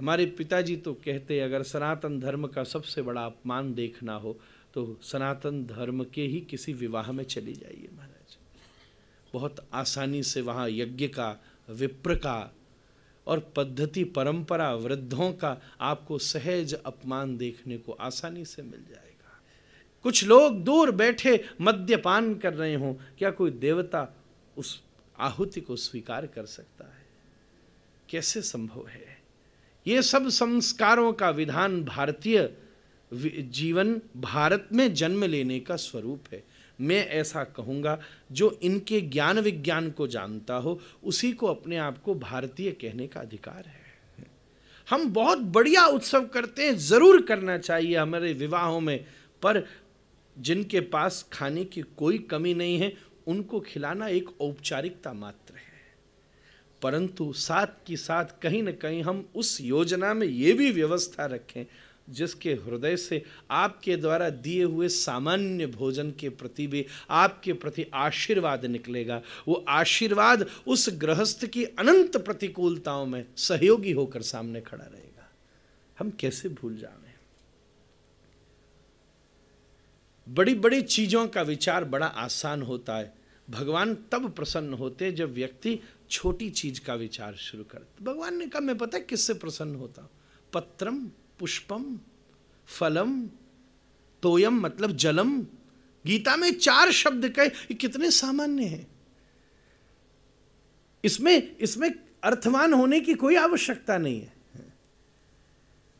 हमारे पिताजी तो कहते अगर सनातन धर्म का सबसे बड़ा अपमान देखना हो तो सनातन धर्म के ही किसी विवाह में चली जाइए महाराज बहुत आसानी से वहाँ यज्ञ का विप्र का और पद्धति परंपरा वृद्धों का आपको सहज अपमान देखने को आसानी से मिल जाएगा कुछ लोग दूर बैठे मद्यपान कर रहे हों क्या कोई देवता उस आहुति को स्वीकार कर सकता है कैसे संभव है ये सब संस्कारों का विधान भारतीय जीवन भारत में जन्म लेने का स्वरूप है मैं ऐसा कहूँगा जो इनके ज्ञान विज्ञान को जानता हो उसी को अपने आप को भारतीय कहने का अधिकार है हम बहुत बढ़िया उत्सव करते हैं ज़रूर करना चाहिए हमारे विवाहों में पर जिनके पास खाने की कोई कमी नहीं है उनको खिलाना एक औपचारिकता मात्र है परंतु साथ की साथ कहीं ना कहीं हम उस योजना में ये भी व्यवस्था रखें जिसके हृदय से आपके द्वारा दिए हुए सामान्य भोजन के प्रति भी आपके प्रति आशीर्वाद निकलेगा वो आशीर्वाद उस गृहस्थ की अनंत प्रतिकूलताओं में सहयोगी होकर सामने खड़ा रहेगा हम कैसे भूल जावे बड़ी बड़ी चीजों का विचार बड़ा आसान होता है भगवान तब प्रसन्न होते हैं जब व्यक्ति छोटी चीज का विचार शुरू कर भगवान ने कहा मैं पता है किससे प्रसन्न होता पत्रम पुष्पम फलम तोयम मतलब जलम गीता में चार शब्द कहे कितने सामान्य हैं इसमें इसमें अर्थवान होने की कोई आवश्यकता नहीं है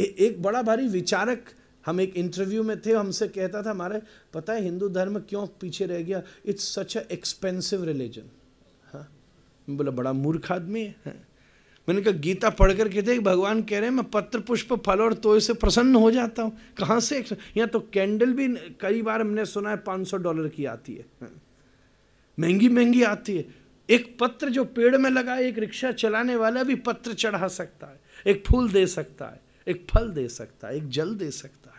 ए, एक बड़ा भारी विचारक हम एक इंटरव्यू में थे हमसे कहता था हमारे पता है हिंदू धर्म क्यों पीछे रह गया it's such a expensive religion हाँ बोला बड़ा मूर्ख आदमी है हा? मैंने कहा गीता पढ़ कर कहते देख भगवान कह रहे हैं मैं पत्र पुष्प फल और तोय से प्रसन्न हो जाता हूँ कहाँ से यहाँ तो कैंडल भी कई बार हमने सुना है पाँच सौ डॉलर की आती है हाँ। महंगी महंगी आती है एक पत्र जो पेड़ में लगा है एक रिक्शा चलाने वाला भी पत्र चढ़ा सकता है एक फूल दे सकता है एक फल दे सकता है एक जल दे सकता है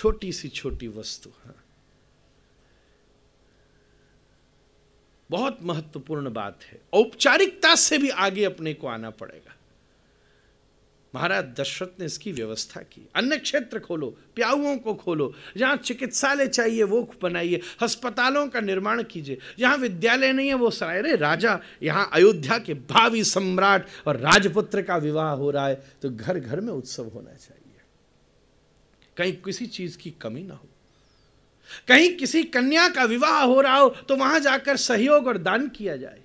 छोटी सी छोटी वस्तु है बहुत महत्वपूर्ण बात है औपचारिकता से भी आगे अपने को आना पड़ेगा महाराज दशरथ ने इसकी व्यवस्था की अन्य क्षेत्र खोलो प्याऊओं को खोलो जहां चिकित्सालय चाहिए वो बनाइए अस्पतालों का निर्माण कीजिए जहां विद्यालय नहीं है वो सरायरे राजा यहां अयोध्या के भावी सम्राट और राजपुत्र का विवाह हो रहा है तो घर घर में उत्सव होना चाहिए कहीं किसी चीज की कमी ना हो कहीं किसी कन्या का विवाह हो रहा हो तो वहां जाकर सहयोग और दान किया जाए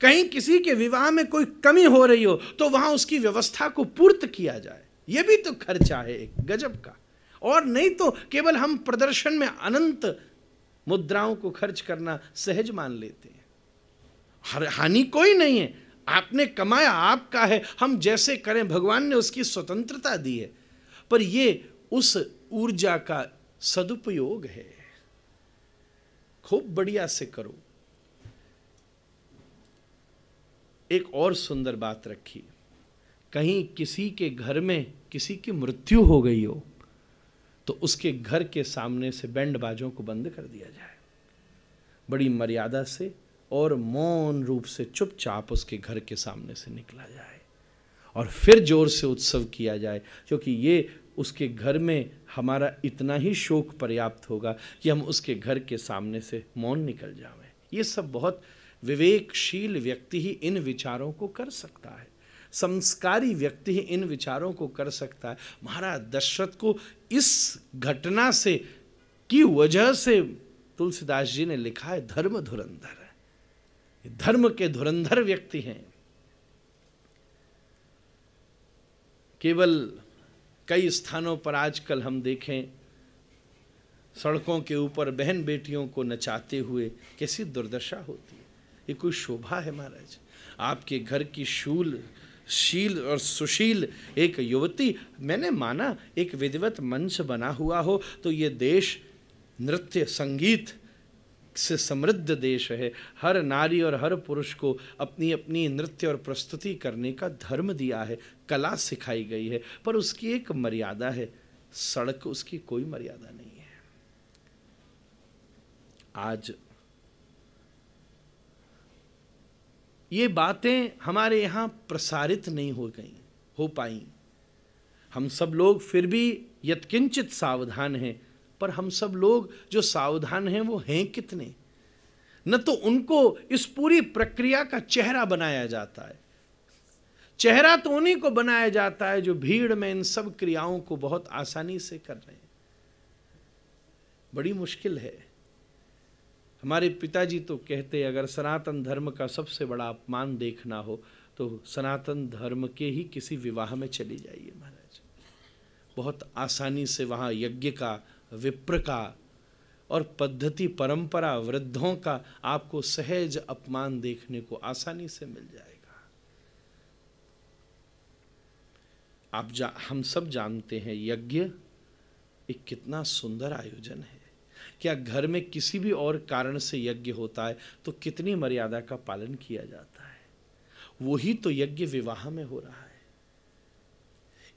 कहीं किसी के विवाह में कोई कमी हो रही हो तो वहां उसकी व्यवस्था को पूर्त किया जाए यह भी तो खर्चा है एक गजब का और नहीं तो केवल हम प्रदर्शन में अनंत मुद्राओं को खर्च करना सहज मान लेते हैं हानि कोई नहीं है आपने कमाया आपका है हम जैसे करें भगवान ने उसकी स्वतंत्रता दी है पर यह उस ऊर्जा का सदुपयोग है खूब बढ़िया से करो एक और सुंदर बात रखी कहीं किसी के घर में किसी की मृत्यु हो गई हो तो उसके घर के सामने से बैंड बाजों को बंद कर दिया जाए बड़ी मर्यादा से और मौन रूप से चुपचाप उसके घर के सामने से निकला जाए और फिर जोर से उत्सव किया जाए क्योंकि ये उसके घर में हमारा इतना ही शोक पर्याप्त होगा कि हम उसके घर के सामने से मौन निकल जावें ये सब बहुत विवेकशील व्यक्ति ही इन विचारों को कर सकता है संस्कारी व्यक्ति ही इन विचारों को कर सकता है महाराज दशरथ को इस घटना से की वजह से तुलसीदास जी ने लिखा है धर्म धुरंधर है धर्म के धुरंधर व्यक्ति हैं केवल कई स्थानों पर आजकल हम देखें सड़कों के ऊपर बहन बेटियों को नचाते हुए कैसी दुर्दशा होती है ये कोई शोभा है महाराज आपके घर की शूल शील और सुशील एक युवती मैंने माना एक विधिवत मंच बना हुआ हो तो ये देश नृत्य संगीत से समृद्ध देश है हर नारी और हर पुरुष को अपनी अपनी नृत्य और प्रस्तुति करने का धर्म दिया है कला सिखाई गई है पर उसकी एक मर्यादा है सड़क उसकी कोई मर्यादा नहीं है आज ये बातें हमारे यहां प्रसारित नहीं हो गई हो पाई हम सब लोग फिर भी यत्किंचित सावधान हैं पर हम सब लोग जो सावधान हैं वो हैं कितने न तो उनको इस पूरी प्रक्रिया का चेहरा बनाया जाता है चेहरा तो उन्हीं को बनाया जाता है जो भीड़ में इन सब क्रियाओं को बहुत आसानी से कर रहे हैं बड़ी मुश्किल है हमारे पिताजी तो कहते अगर सनातन धर्म का सबसे बड़ा अपमान देखना हो तो सनातन धर्म के ही किसी विवाह में चली जाइए महाराज बहुत आसानी से वहाँ यज्ञ का विप्र का और पद्धति परंपरा वृद्धों का आपको सहज अपमान देखने को आसानी से मिल जाएगा आप जा हम सब जानते हैं यज्ञ एक कितना सुंदर आयोजन है क्या घर में किसी भी और कारण से यज्ञ होता है तो कितनी मर्यादा का पालन किया जाता है वही तो यज्ञ विवाह में हो रहा है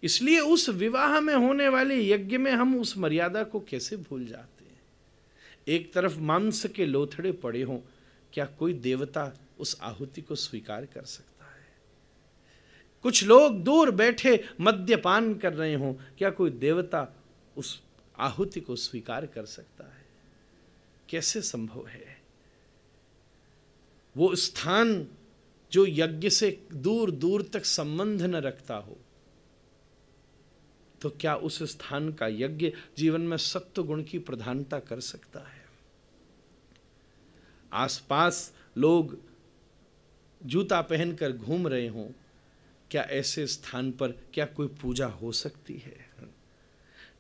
इसलिए उस विवाह में होने वाले यज्ञ में हम उस मर्यादा को कैसे भूल जाते हैं एक तरफ मांस के लोथड़े पड़े हों क्या कोई देवता उस आहुति को स्वीकार कर सकता है कुछ लोग दूर बैठे मद्यपान कर रहे हों क्या कोई देवता उस आहुति को स्वीकार कर सकता है कैसे संभव है वो स्थान जो यज्ञ से दूर दूर तक संबंध न रखता हो तो क्या उस स्थान का यज्ञ जीवन में सत्व गुण की प्रधानता कर सकता है आसपास लोग जूता पहनकर घूम रहे हों क्या ऐसे स्थान पर क्या कोई पूजा हो सकती है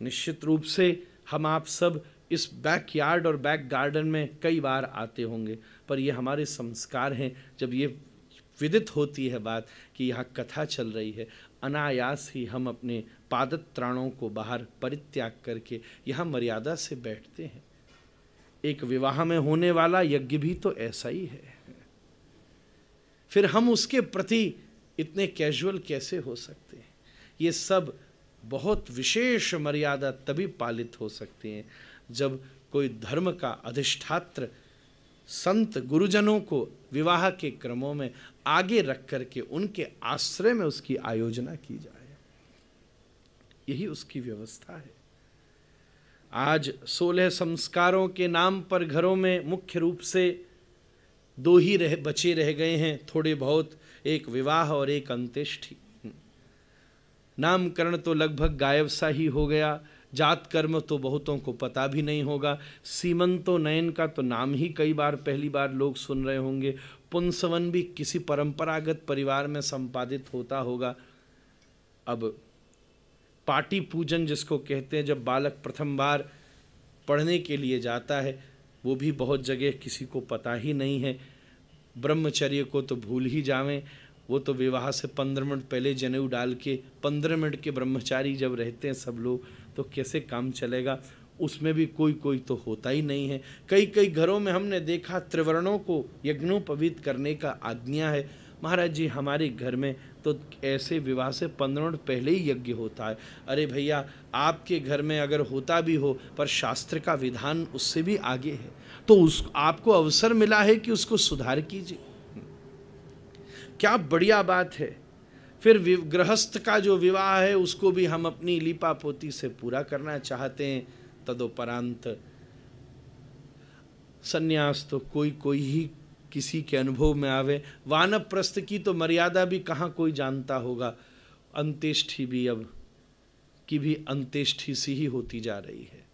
निश्चित रूप से हम आप सब इस बैक यार्ड और बैक गार्डन में कई बार आते होंगे पर ये हमारे संस्कार हैं जब ये विदित होती है बात कि यहाँ कथा चल रही है अनायास ही हम अपने पादत त्राणों को बाहर परित्याग करके यहाँ मर्यादा से बैठते हैं एक विवाह में होने वाला यज्ञ भी तो ऐसा ही है फिर हम उसके प्रति इतने कैजुअल कैसे हो सकते हैं ये सब बहुत विशेष मर्यादा तभी पालित हो सकते हैं जब कोई धर्म का अधिष्ठात्र संत गुरुजनों को विवाह के क्रमों में आगे रख करके उनके आश्रय में उसकी आयोजना की जाए यही उसकी व्यवस्था है आज सोलह संस्कारों के नाम पर घरों में मुख्य रूप से दो ही रह बचे रह गए हैं थोड़े बहुत एक विवाह और एक अंत्येष्टि नामकरण तो लगभग गायब सा ही हो गया जात कर्म तो बहुतों को पता भी नहीं होगा सीमंतो नयन का तो नाम ही कई बार पहली बार लोग सुन रहे होंगे पुंसवन भी किसी परंपरागत परिवार में संपादित होता होगा अब पाटी पूजन जिसको कहते हैं जब बालक प्रथम बार पढ़ने के लिए जाता है वो भी बहुत जगह किसी को पता ही नहीं है ब्रह्मचर्य को तो भूल ही जावें वो तो विवाह से पंद्रह मिनट पहले जनेऊ डाल के पंद्रह मिनट के ब्रह्मचारी जब रहते हैं सब लोग तो कैसे काम चलेगा उसमें भी कोई कोई तो होता ही नहीं है कई कई घरों में हमने देखा त्रिवर्णों को यज्ञोपवीत करने का आज्ञा है महाराज जी हमारे घर में तो ऐसे विवाह से पंद्रह मिनट पहले ही यज्ञ होता है अरे भैया आपके घर में अगर होता भी हो पर शास्त्र का विधान उससे भी आगे है तो उस आपको अवसर मिला है कि उसको सुधार कीजिए क्या बढ़िया बात है फिर गृहस्थ का जो विवाह है उसको भी हम अपनी लिपा पोती से पूरा करना चाहते हैं तदोपरांत संन्यास तो कोई कोई ही किसी के अनुभव में आवे वानप्रस्थ की तो मर्यादा भी कहाँ कोई जानता होगा अंत्येष्टि भी अब की भी अंत्येष्टि सी ही होती जा रही है